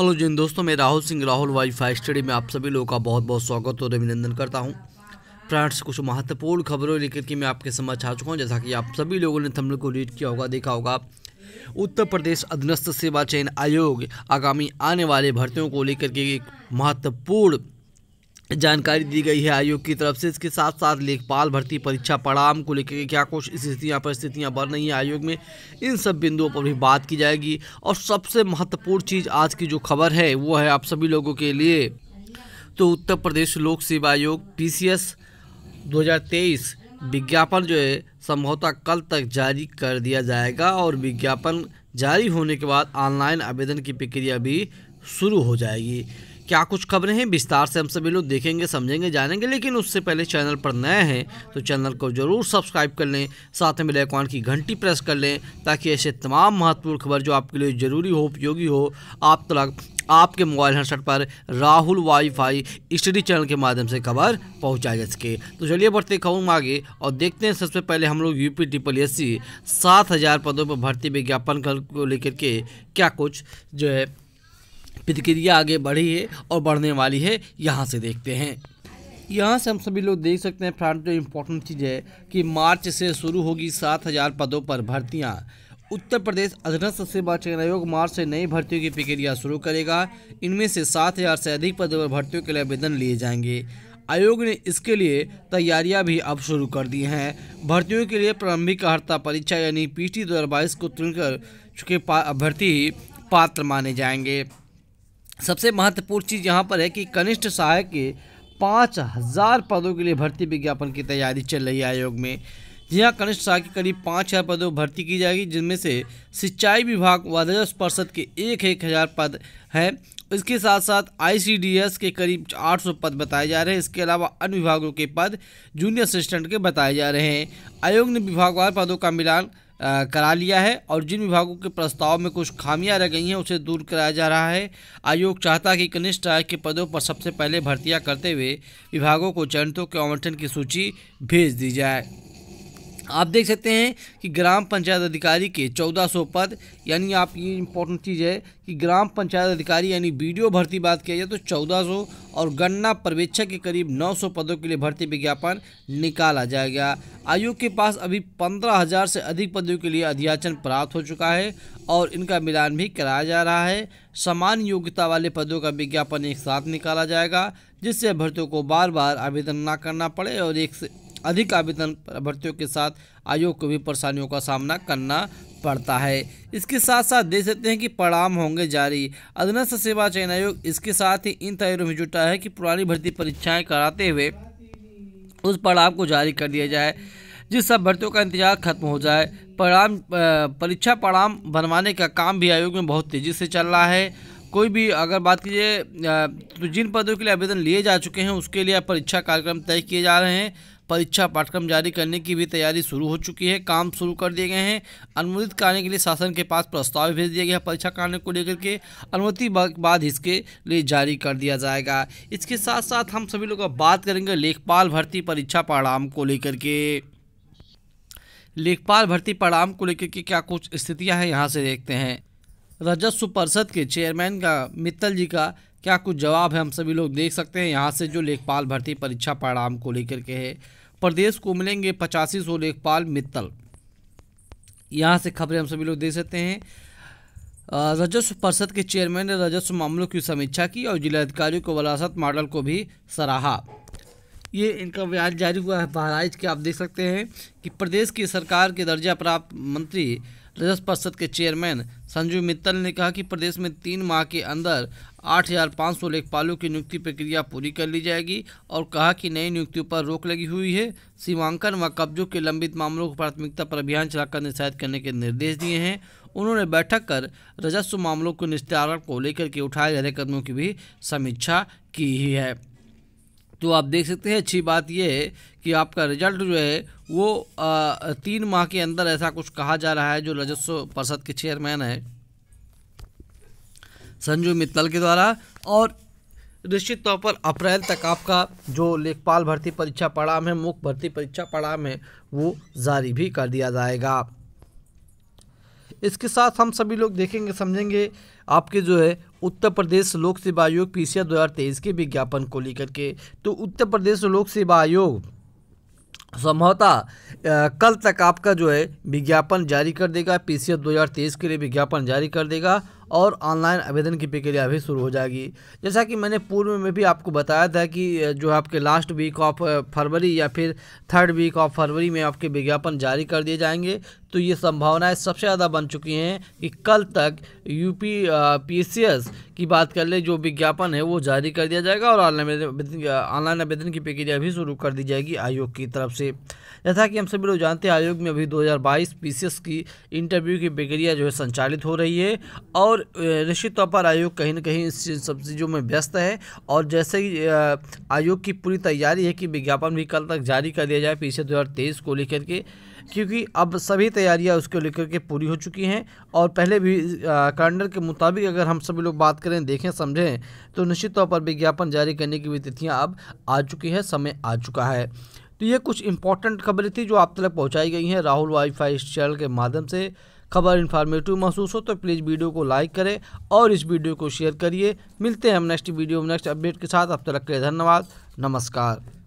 hello जिन दोस्तों मैं राहुल सिंह राहुल वाईफाई स्टडी में आप सभी लोगों का बहुत बहुत स्वागत और अभिनंदन करता हूं फ्रेंड्स कुछ महत्वपूर्ण खबरों लेकर के मैं आपके समझ आ चुका हूं जैसा कि आप सभी लोगों ने थंबनेल को रीड किया होगा देखा होगा उत्तर प्रदेश अधीनस्थ सेवा चयन आयोग आगामी आने वाले भर्तियों को लेकर के एक महत्वपूर्ण जानकारी दी गई है आयोग की तरफ से इसके साथ साथ लेखपाल भर्ती परीक्षा पड़ाम को लेकर क्या कुछ स्थितियाँ परिस्थितियाँ बन रही हैं आयोग में इन सब बिंदुओं पर भी बात की जाएगी और सबसे महत्वपूर्ण चीज़ आज की जो खबर है वो है आप सभी लोगों के लिए तो उत्तर प्रदेश लोक सेवा आयोग पी सी विज्ञापन जो है संभवतः कल तक जारी कर दिया जाएगा और विज्ञापन जारी होने के बाद ऑनलाइन आवेदन की प्रक्रिया भी शुरू हो जाएगी क्या कुछ खबरें हैं विस्तार से हम सभी लोग देखेंगे समझेंगे जानेंगे लेकिन उससे पहले चैनल पर नए हैं तो चैनल को जरूर सब्सक्राइब कर लें साथ में बेलाइकॉन की घंटी प्रेस कर लें ताकि ऐसे तमाम महत्वपूर्ण खबर जो आपके लिए ज़रूरी हो उपयोगी हो आप तक आपके मोबाइल हेडसेट पर राहुल वाईफाई स्टडी चैनल के माध्यम से खबर पहुंचाई जा सके तो चलिए बढ़ते खबरों में आगे और देखते हैं सबसे पहले हम लोग यूपी ट्रिपल एस सी सात हज़ार पदों पर भर्ती विज्ञापन को लेकर के क्या कुछ जो है प्रतिक्रिया आगे बढ़ी है और बढ़ने वाली है यहाँ से देखते हैं यहाँ से हम सभी लोग देख सकते हैं फ्रांड जो इम्पोर्टेंट चीज़ है कि मार्च से शुरू होगी सात हज़ार पदों पर भर्तियाँ उत्तर प्रदेश अधीनस्थ सेवा चयन आयोग मार्च से नई भर्तियों की प्रक्रिया शुरू करेगा इनमें से सात हज़ार से अधिक पदों पर भर्तियों के लिए आवेदन लिए जाएंगे आयोग ने इसके लिए तैयारियां भी अब शुरू कर दी हैं भर्तियों के लिए प्रारंभिक अर्ता परीक्षा यानी पी टी को चुनकर चुके अभ्यर्थी पात्र माने जाएंगे सबसे महत्वपूर्ण चीज़ यहाँ पर है कि कनिष्ठ सहायक के पाँच हज़ार पदों के लिए भर्ती विज्ञापन की तैयारी चल रही है आयोग में यहाँ कनिष्ठ सहायक के करीब पाँच हज़ार पदों भर्ती की जाएगी जिनमें से सिंचाई विभाग व राजस्व पर्षद के एक एक हज़ार पद हैं इसके साथ साथ आईसीडीएस के करीब 800 पद बताए जा रहे हैं इसके अलावा अन्य विभागों के पद जूनियर असिस्टेंट के बताए जा रहे हैं आयोग ने विभागवार पदों का मिलान करा लिया है और जिन विभागों के प्रस्ताव में कुछ खामियां रह गई हैं उसे दूर कराया जा रहा है आयोग चाहता है कि कनिष्ठ आय के पदों पर सबसे पहले भर्तियां करते हुए विभागों को चयनितों के आवंटन की सूची भेज दी जाए आप देख सकते हैं कि ग्राम पंचायत अधिकारी के 1400 पद यानी आप ये इम्पोर्टेंट चीज़ है कि ग्राम पंचायत अधिकारी यानी वीडियो भर्ती बात किया जाए तो 1400 और गन्ना पर्यवेक्षक के करीब 900 पदों के लिए भर्ती विज्ञापन निकाला जाएगा आयोग के पास अभी 15000 से अधिक पदों के लिए अध्याचन प्राप्त हो चुका है और इनका मिलान भी कराया जा रहा है समान योग्यता वाले पदों का विज्ञापन एक साथ निकाला जाएगा जिससे अभ्यर्थियों को बार बार आवेदन न करना पड़े और एक से अधिक आवेदन भर्तियों के साथ आयोग को भी परेशानियों का सामना करना पड़ता है इसके साथ साथ देख सकते हैं कि परिणाम होंगे जारी अधीनस्थ सेवा चयन आयोग इसके साथ ही इन तैयारियों में जुटा है कि पुरानी भर्ती परीक्षाएं कराते हुए उस परिणाम को जारी कर दिया जाए जिस सब भर्तियों का इंतजार खत्म हो जाए परिणाम परीक्षा परिणाम बनवाने का काम भी आयोग में बहुत तेज़ी से चल रहा है कोई भी अगर बात कीजिए तो जिन पदों के लिए आवेदन लिए जा चुके हैं उसके लिए परीक्षा कार्यक्रम तय किए जा रहे हैं परीक्षा पाठ्यक्रम जारी करने की भी तैयारी शुरू हो चुकी है काम शुरू कर दिए गए हैं अनुमोदित कराने के लिए शासन के पास प्रस्ताव भेज दिया गया है परीक्षा कराने को लेकर के अनुमति बाद इसके लिए जारी कर दिया जाएगा इसके साथ साथ हम सभी लोग बात करेंगे लेखपाल भर्ती परीक्षा परिणाम को लेकर के लेखपाल भर्ती परिणाम को लेकर के क्या कुछ स्थितियाँ हैं यहाँ से देखते हैं राजस्व परिषद के चेयरमैन का मित्तल जी का क्या कुछ जवाब है हम सभी लोग देख सकते हैं यहाँ से जो लेखपाल भर्ती परीक्षा परिणाम को लेकर के है प्रदेश को मिलेंगे पचासी सौ लेखपाल मित्तल यहाँ से खबरें हम सभी लोग देख सकते हैं राजस्व परिषद के चेयरमैन ने राजस्व मामलों की समीक्षा की और जिलाधिकारियों को वरासत मॉडल को भी सराहा ये इनका बयान जारी हुआ है बहराइच के आप देख सकते हैं कि प्रदेश की सरकार के दर्जा प्राप्त मंत्री राजस्व परिषद के चेयरमैन संजू मित्तल ने कहा कि प्रदेश में तीन माह के अंदर आठ हज़ार पाँच सौ लेखपालों की नियुक्ति प्रक्रिया पूरी कर ली जाएगी और कहा कि नई नियुक्तियों पर रोक लगी हुई है सीमांकन व कब्जों के लंबित मामलों को प्राथमिकता पर अभियान चलाकर निस्तारित करने के निर्देश दिए हैं उन्होंने बैठक कर राजस्व मामलों के निस्तारण को लेकर के उठाए जा रहे कदमों की भी समीक्षा की ही है तो आप देख सकते हैं अच्छी बात यह है कि आपका रिजल्ट जो है वो आ, तीन माह के अंदर ऐसा कुछ कहा जा रहा है जो राजस्व परिषद के चेयरमैन है संजू मित्तल के द्वारा और निश्चित तौर पर अप्रैल तक आपका जो लेखपाल भर्ती परीक्षा पड़ा में मुख्य भर्ती परीक्षा पड़ा में वो जारी भी कर दिया जाएगा इसके साथ हम सभी लोग देखेंगे समझेंगे आपके जो है उत्तर प्रदेश लोक सेवा आयोग पी सी के विज्ञापन को लेकर के तो उत्तर प्रदेश लोक सेवा आयोग संभवतः कल तक आपका जो है विज्ञापन जारी कर देगा पी सी के लिए विज्ञापन जारी कर देगा और ऑनलाइन आवेदन की प्रक्रिया भी शुरू हो जाएगी जैसा कि मैंने पूर्व में भी आपको बताया था कि जो आपके लास्ट वीक ऑफ फरवरी या फिर थर्ड वीक ऑफ फरवरी में आपके विज्ञापन जारी कर दिए जाएंगे तो ये संभावनाएं सबसे ज़्यादा बन चुकी हैं कि कल तक यू पी की बात कर ले जो विज्ञापन है वो जारी कर दिया जाएगा और ऑनलाइन ऑनलाइन आवेदन की प्रक्रिया भी शुरू कर दी जाएगी आयोग की तरफ से जैसा कि हम सभी लोग जानते हैं आयोग में अभी 2022 हज़ार की इंटरव्यू की प्रक्रिया जो है संचालित हो रही है और और निश्चित तौर पर आयोग कहीं ना कहीं इस सब चीज़ों में व्यस्त है और जैसे ही आयोग की पूरी तैयारी है कि विज्ञापन भी कल तक जारी कर दिया जाए पीछे दो को लेकर के क्योंकि अब सभी तैयारियां उसको लेकर के पूरी हो चुकी हैं और पहले भी कैलेंडर के मुताबिक अगर हम सभी लोग बात करें देखें समझें तो निश्चित तौर पर विज्ञापन जारी करने की भी तिथियाँ अब आ चुकी है समय आ चुका है तो ये कुछ इंपॉर्टेंट खबरें थी जो आप तक पहुँचाई गई हैं राहुल वाईफाई फाई चैनल के माध्यम से खबर इन्फॉर्मेटिव महसूस हो तो प्लीज़ वीडियो को लाइक करें और इस वीडियो को शेयर करिए मिलते हैं हम नेक्स्ट वीडियो में नेक्स्ट अपडेट के साथ अब तक के धन्यवाद नमस्कार